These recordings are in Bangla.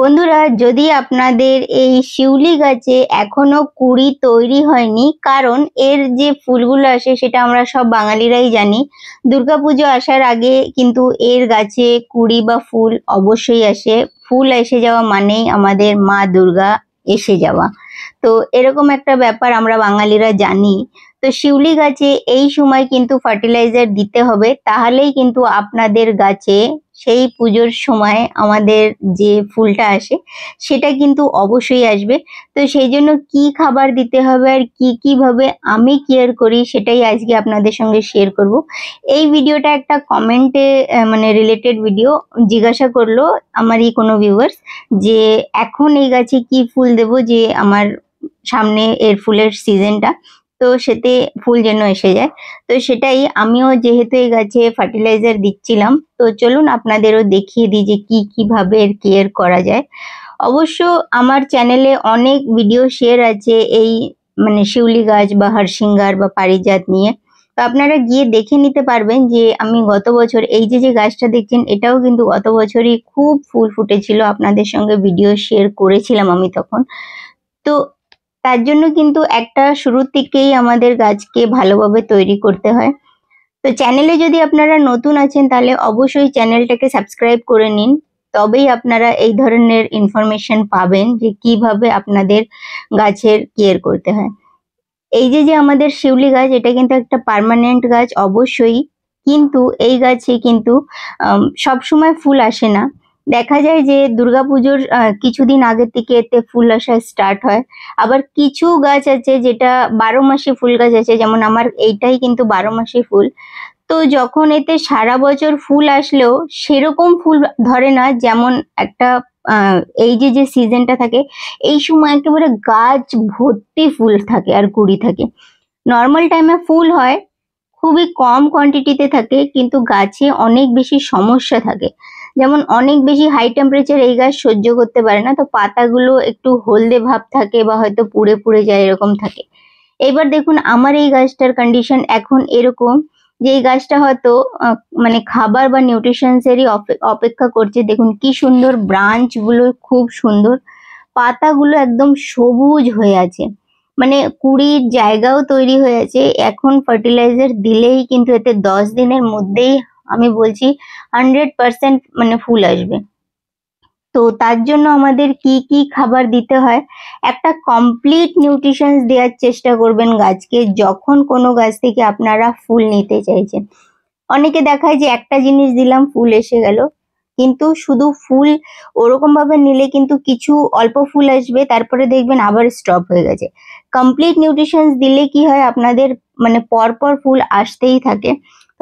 বন্ধুরা যদি আপনাদের এই শিউলি গাছে এখনো কুড়ি তৈরি হয়নি কারণ এর যে ফুলগুলো আসে সেটা আমরা সব বাঙালিরাই জানি দুর্গাপুজো আসার আগে কিন্তু এর গাছে কুড়ি বা ফুল অবশ্যই আসে ফুল এসে যাওয়া মানেই আমাদের মা দুর্গা এসে যাওয়া তো এরকম একটা ব্যাপার আমরা বাঙালিরা জানি তো শিউলি গাছে এই সময় কিন্তু ফার্টিলাইজার দিতে হবে তাহলেই কিন্তু আপনাদের গাছে সেই পুজোর সময় আমাদের যে ফুলটা আসে সেটা কিন্তু অবশ্যই আসবে তো সেই জন্য কি খাবার দিতে হবে আর কি কিভাবে আমি কেয়ার করি সেটাই আজকে আপনাদের সঙ্গে শেয়ার করব এই ভিডিওটা একটা কমেন্টে মানে রিলেটেড ভিডিও জিজ্ঞাসা করলো আমারই কোনো ভিউয়ার্স যে এখন এই গাছে কি ফুল দেব যে আমার সামনে এর ফুলের সিজনটা তো সেতে ফুল যেন এসে যায় তো সেটাই আমিও যেহেতু এই গাছে ফার্টিলাইজার দিচ্ছিলাম তো চলুন আপনাদেরও দেখিয়ে দিই যে কী কীভাবে এর কেয়ার করা যায় অবশ্য আমার চ্যানেলে অনেক ভিডিও শেয়ার আছে এই মানে শিউলি গাছ বা হারসিঙ্গার বা পারিজাত নিয়ে তো আপনারা গিয়ে দেখে নিতে পারবেন যে আমি গত বছর এই যে যে গাছটা দেখছেন এটাও কিন্তু গত বছরই খুব ফুল ফুটেছিল আপনাদের সঙ্গে ভিডিও শেয়ার করেছিলাম আমি তখন তো তার জন্য কিন্তু একটা শুরুর থেকেই আমাদের গাছকে ভালোভাবে তৈরি করতে হয় তো চ্যানেলে যদি আপনারা নতুন আছেন তাহলে অবশ্যই চ্যানেলটাকে সাবস্ক্রাইব করে নিন তবেই আপনারা এই ধরনের ইনফরমেশন পাবেন যে কিভাবে আপনাদের গাছের কেয়ার করতে হয় এই যে যে আমাদের শিউলি গাছ এটা কিন্তু একটা পারমানেন্ট গাছ অবশ্যই কিন্তু এই গাছে কিন্তু সব সময় ফুল আসে না দেখা যায় যে দুর্গাপুজোর কিছুদিন আগের থেকে এতে ফুল আসা স্টার্ট হয় আবার কিছু গাছ আছে যেটা বারো মাসে ফুল গাছ আছে যেমন আমার এইটাই কিন্তু বারো মাসে ফুল তো যখন এতে সারা বছর ফুল আসলেও সেরকম ফুল ধরে না যেমন একটা এই যে যে সিজনটা থাকে এই সময় একেবারে গাছ ভর্তি ফুল থাকে আর কুড়ি থাকে নর্মাল টাইমে ফুল হয় খুবই কম কোয়ান্টিটিতে থাকে কিন্তু গাছে অনেক বেশি সমস্যা থাকে যেমন অনেক বেশি হাই টেম্পারেচার এই গাছ সহ্য করতে পারে না তো পাতাগুলো একটু হলদে ভাব থাকে বা হয়তো পুড়ে পুড়ে যায় এরকম থাকে এবার দেখুন আমার এই গাছটার কন্ডিশন এখন এরকম যে এই গাছটা হয়তো মানে খাবার বা নিউট্রিশনসেরই অপেক্ষা করছে দেখুন কি সুন্দর ব্রাঞ্চগুলো খুব সুন্দর পাতাগুলো একদম সবুজ হয়ে আছে মানে কুড়ির জায়গাও তৈরি হয়ে আছে এখন ফার্টিলাইজার দিলেই কিন্তু এতে দশ দিনের মধ্যেই আমি বলছি হান্ড্রেড পারসেন্ট মানে ফুল আসবে তো তার জন্য আমাদের কি কি খাবার দিতে হয় একটা কমপ্লিট নিউট্রিশন দেওয়ার চেষ্টা করবেন গাছকে যখন কোনো গাছ থেকে আপনারা ফুল নিতে চাইছেন অনেকে দেখায় যে একটা জিনিস দিলাম ফুল এসে গেল কিন্তু শুধু ফুল ওরকমভাবে নিলে কিন্তু কিছু অল্প ফুল আসবে তারপরে দেখবেন আবার স্টপ হয়ে গেছে কমপ্লিট নিউট্রিশন দিলে কি হয় আপনাদের মানে পরপর ফুল আসতেই থাকে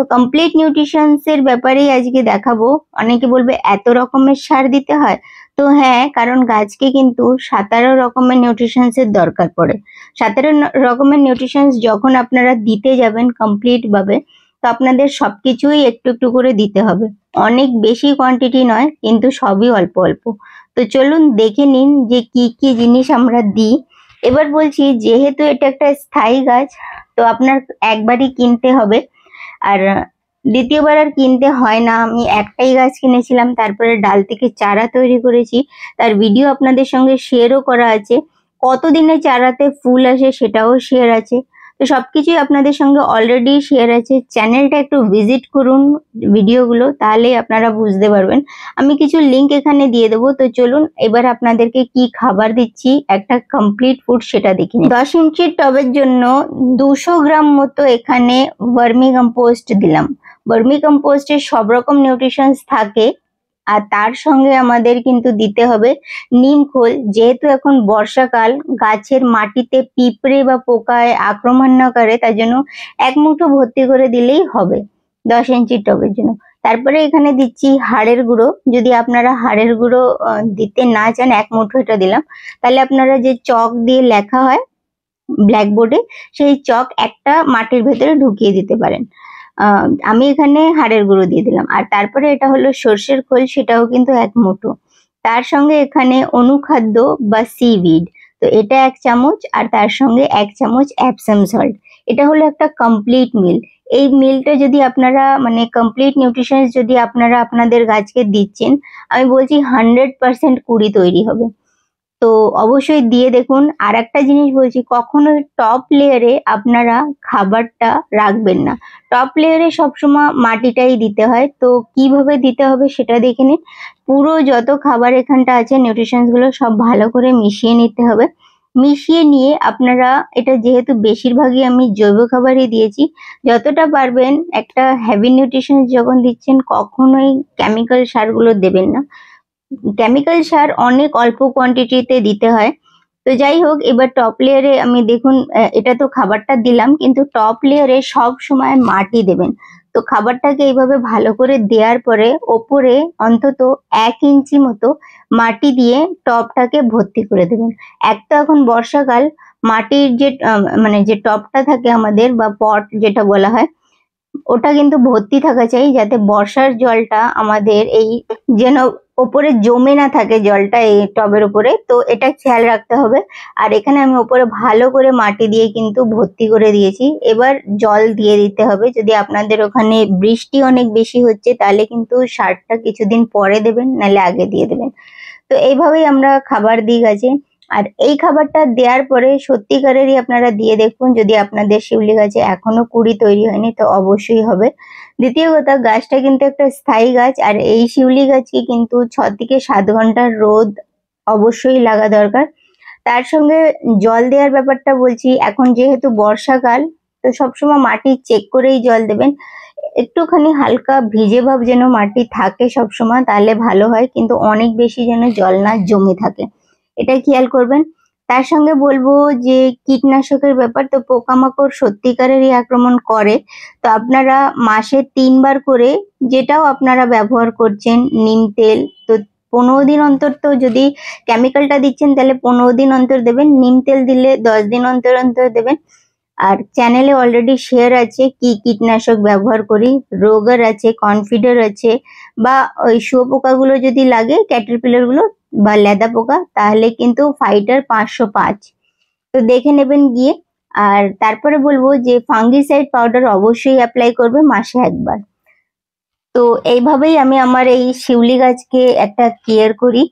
তো কমপ্লিট নিউট্রিশনস এর ব্যাপারেই আজকে দেখাবো অনেকে বলবে এত রকমের সার দিতে হয় তো হ্যাঁ কারণ গাছকে কিন্তু সাতারো রকমের নিউট্রিশনস এর দরকার পড়ে সাতারো রকমের নিউট্রিশনস যখন আপনারা দিতে যাবেন কমপ্লিট ভাবে তো আপনাদের সবকিছুই একটু একটু করে দিতে হবে অনেক বেশি কোয়ান্টিটি নয় কিন্তু সবই অল্প অল্প তো চলুন দেখে নিন যে কি কি জিনিস আমরা দিই এবার বলছি যেহেতু এটা একটা স্থায়ী গাছ তো আপনার একবারই কিনতে হবে আর দ্বিতীয়বার আর কিনতে হয় না আমি একটাই গাছ কিনেছিলাম তারপরে ডাল থেকে চারা তৈরি করেছি তার ভিডিও আপনাদের সঙ্গে শেয়ারও করা আছে কতদিনে চারাতে ফুল আসে সেটাও শেয়ার আছে তো সবকিছুই আপনাদের সঙ্গে অলরেডি শেয়ার আছে চ্যানেলটা একটু ভিজিট করুন ভিডিওগুলো তাহলেই আপনারা বুঝতে পারবেন আমি কিছু লিঙ্ক এখানে দিয়ে দেবো তো চলুন এবার আপনাদেরকে কি খাবার দিচ্ছি একটা কমপ্লিট ফুড সেটা দেখি দশ ইঞ্চির টবের জন্য দুশো গ্রাম মতো এখানে ভার্মি কম্পোস্ট দিলাম ভার্মি কম্পোস্টে সব রকম নিউট্রিশনস থাকে আর তার সঙ্গে আমাদের কিন্তু দিতে হবে নিম খোল যেহেতু এখন বর্ষাকাল গাছের মাটিতে পিঁপড়ে বা পোকায় আক্রমণ না করে তার জন্য এক মুঠো ভর্তি করে দিলেই হবে দশ ইঞ্চি টবের জন্য তারপরে এখানে দিচ্ছি হাড়ের গুঁড়ো যদি আপনারা হাড়ের গুঁড়ো দিতে না চান এক মুঠো এটা দিলাম তাহলে আপনারা যে চক দিয়ে লেখা হয় ব্ল্যাকবোর্ডে সেই চক একটা মাটির ভেতরে ঢুকিয়ে দিতে পারেন আমি এখানে হাড়ের গুঁড়ো দিয়ে দিলাম আর তারপরে এটা হলো সর্ষের খোল সেটাও কিন্তু এক মুঠো তার সঙ্গে এখানে অনুখাদ্য বা সিউইড তো এটা এক চামচ আর তার সঙ্গে এক চামচ অ্যাপসাম সল্ট এটা হলো একটা কমপ্লিট মিল এই মিলটা যদি আপনারা মানে কমপ্লিট নিউট্রিশন যদি আপনারা আপনাদের গাছকে দিচ্ছেন আমি বলছি হান্ড্রেড পারসেন্ট কুড়ি তৈরি হবে তো অবশ্যই দিয়ে দেখুন আর একটা জিনিস বলছি কখনো টপ লেয়ারে আপনারা খাবারটা রাখবেন না টপ লেয়ারে সবসময় মাটিটাই দিতে হয় তো কিভাবে দিতে হবে সেটা দেখে নিন পুরো যত খাবার এখানটা আছে নিউট্রিশনসগুলো সব ভালো করে মিশিয়ে নিতে হবে মিশিয়ে নিয়ে আপনারা এটা যেহেতু বেশিরভাগই আমি জৈব খাবারই দিয়েছি যতটা পারবেন একটা হ্যাভি নিউট্রিশন যখন দিচ্ছেন কখনোই কেমিক্যাল সারগুলো দেবেন না কেমিক্যাল সার অনেক অল্প কোয়ান্টিটিতে দিতে হয় তো যাই হোক এবার টপ লেয়ারে আমি দেখুন এটা তো খাবারটা দিলাম কিন্তু টপ লেয়ারে সব সময় মাটি দেবেন তো খাবারটাকে এইভাবে ভালো করে দেওয়ার পরে ওপরে অন্তত এক ইঞ্চি মতো মাটি দিয়ে টপটাকে ভর্তি করে দেবেন এক তো এখন বর্ষাকাল মাটির যে মানে যে টপটা থাকে আমাদের বা পট যেটা বলা হয় ওটা কিন্তু ভর্তি থাকা চাই যাতে বর্ষার জলটা আমাদের এই যেন ওপরে জমে না থাকে জলটা এই টবের উপরে তো এটা খেয়াল রাখতে হবে আর এখানে আমি ওপরে ভালো করে মাটি দিয়ে কিন্তু ভর্তি করে দিয়েছি এবার জল দিয়ে দিতে হবে যদি আপনাদের ওখানে বৃষ্টি অনেক বেশি হচ্ছে তাহলে কিন্তু সারটা কিছুদিন পরে দেবেন নাহলে আগে দিয়ে দেবেন তো এইভাবেই আমরা খাবার দিই গাছে আর এই খাবারটা দেওয়ার পরে সত্যিকারেরই আপনারা দিয়ে দেখুন যদি আপনাদের শিউলি গাছে এখনো কুড়ি তৈরি হয়নি তো অবশ্যই হবে দ্বিতীয় কথা গাছটা কিন্তু একটা স্থায়ী গাছ আর এই শিউলি গাছকে কিন্তু ছ থেকে সাত ঘন্টার রোদ অবশ্যই লাগা দরকার তার সঙ্গে জল দেওয়ার ব্যাপারটা বলছি এখন যেহেতু বর্ষাকাল তো সবসময় মাটি চেক করেই জল দেবেন একটুখানি হালকা ভিজে ভাব যেন মাটি থাকে সবসময় তাহলে ভালো হয় কিন্তু অনেক বেশি যেন জল না জমে থাকে এটা খেয়াল করবেন তার সঙ্গে বলবো যে কীটনাশকের ব্যাপার তো পোকামাকড় সত্যিকারেরই আক্রমণ করে তো আপনারা মাসে তিনবার করে যেটাও আপনারা ব্যবহার করছেন নিম তেল তো পনেরো দিন অন্তর তো যদি কেমিক্যালটা দিচ্ছেন তাহলে পনেরো দিন অন্তর দেবেন নিম তেল দিলে দশ দিন অন্তর অন্তর দেবেন আর চ্যানেলে অলরেডি শেয়ার আছে কি কীটনাশক ব্যবহার করি রোগার আছে কনফিডার আছে বা ওই শুয়োপোকাগুলো যদি লাগে ক্যাটারপিলারগুলো বা লেদা পোকা তাহলে কিন্তু ফাইটার পাঁচশো পাঁচ তো দেখে নেবেন গিয়ে আর তারপরে বলবো যে ফাঙ্গিসাইড পাউডার অবশ্যই অ্যাপ্লাই করবে মাসে একবার তো এইভাবেই আমি আমার এই শিউলি গাছকে একটা কেয়ার করি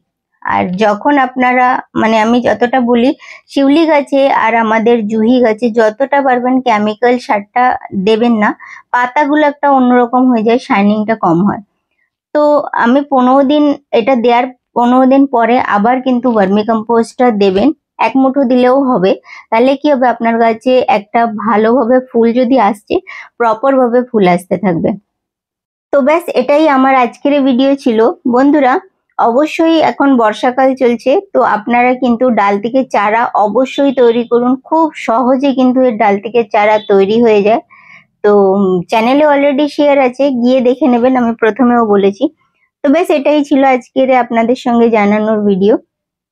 আর যখন আপনারা মানে আমি যতটা বলি শিউলি গাছে আর আমাদের জুহি গাছে যতটা পারবেন কেমিক্যাল সারটা দেবেন না পাতাগুলো একটা অন্যরকম হয়ে যায় শাইনিংটা কম হয় তো আমি পনেরো দিন এটা দেওয়ার পনেরো দিন পরে আবার কিন্তু ভার্মি কম্পোস্টটা দেবেন এক মুঠো দিলেও হবে তাহলে কি হবে আপনার কাছে একটা ভালোভাবে ফুল যদি আসছে প্রপারভাবে ফুল আসতে থাকবে তো ব্যাস এটাই আমার আজকের ভিডিও ছিল বন্ধুরা অবশ্যই এখন বর্ষাকাল চলছে তো আপনারা কিন্তু ডাল থেকে চারা অবশ্যই তৈরি করুন খুব সহজে কিন্তু এর ডাল থেকে চারা তৈরি হয়ে যায় তো চ্যানেলে অলরেডি শেয়ার আছে গিয়ে দেখে নেবেন আমি প্রথমেও বলেছি তো বেশ এটাই ছিল আজকের আপনাদের সঙ্গে জানানোর ভিডিও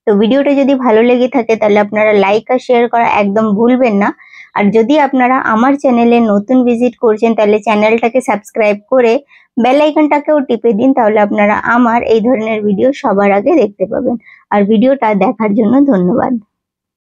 তো ভিডিওটা যদি ভালো লেগে থাকে তাহলে আপনারা লাইক আর শেয়ার করা একদম ভুলবেন না আর যদি আপনারা আমার চ্যানেলে নতুন ভিজিট করছেন তাহলে চ্যানেলটাকে সাবস্ক্রাইব করে বেল আইকনটাকেও টিপে দিন তাহলে আপনারা আমার এই ধরনের ভিডিও সবার আগে দেখতে পাবেন আর ভিডিওটা দেখার জন্য ধন্যবাদ